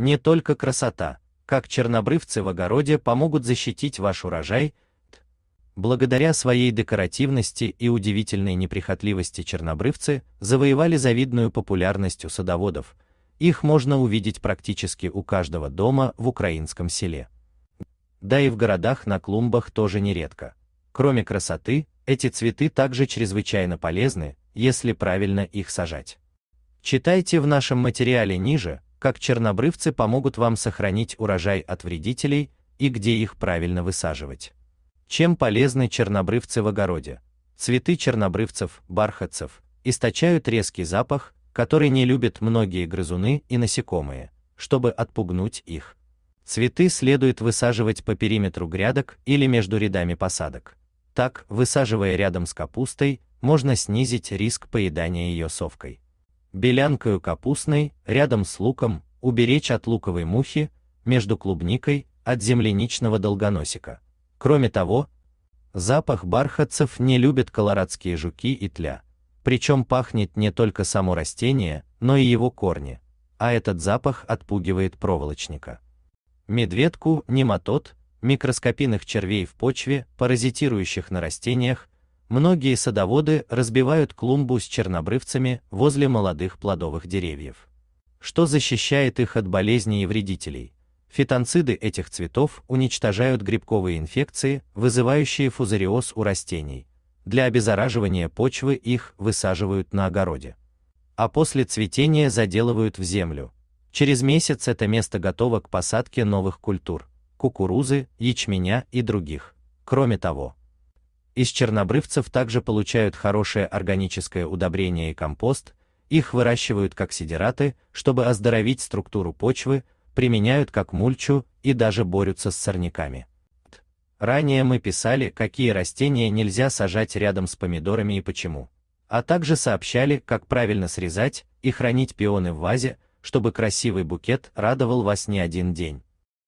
Не только красота, как чернобрывцы в огороде помогут защитить ваш урожай, благодаря своей декоративности и удивительной неприхотливости чернобрывцы завоевали завидную популярность у садоводов. Их можно увидеть практически у каждого дома в украинском селе. Да и в городах на клумбах тоже нередко. Кроме красоты, эти цветы также чрезвычайно полезны, если правильно их сажать. Читайте в нашем материале ниже, как чернобрывцы помогут вам сохранить урожай от вредителей и где их правильно высаживать. Чем полезны чернобрывцы в огороде? Цветы чернобрывцев, бархатцев, источают резкий запах, который не любят многие грызуны и насекомые, чтобы отпугнуть их. Цветы следует высаживать по периметру грядок или между рядами посадок. Так, высаживая рядом с капустой, можно снизить риск поедания ее совкой белянкою капустной, рядом с луком, уберечь от луковой мухи, между клубникой, от земляничного долгоносика. Кроме того, запах бархатцев не любят колорадские жуки и тля, причем пахнет не только само растение, но и его корни, а этот запах отпугивает проволочника. Медведку, нематод, микроскопийных червей в почве, паразитирующих на растениях, Многие садоводы разбивают клумбу с чернобрывцами возле молодых плодовых деревьев. Что защищает их от болезней и вредителей? Фитонциды этих цветов уничтожают грибковые инфекции, вызывающие фузариоз у растений. Для обеззараживания почвы их высаживают на огороде. А после цветения заделывают в землю. Через месяц это место готово к посадке новых культур – кукурузы, ячменя и других. Кроме того, из чернобрывцев также получают хорошее органическое удобрение и компост, их выращивают как сидераты, чтобы оздоровить структуру почвы, применяют как мульчу и даже борются с сорняками. Ранее мы писали, какие растения нельзя сажать рядом с помидорами и почему, а также сообщали, как правильно срезать и хранить пионы в вазе, чтобы красивый букет радовал вас не один день.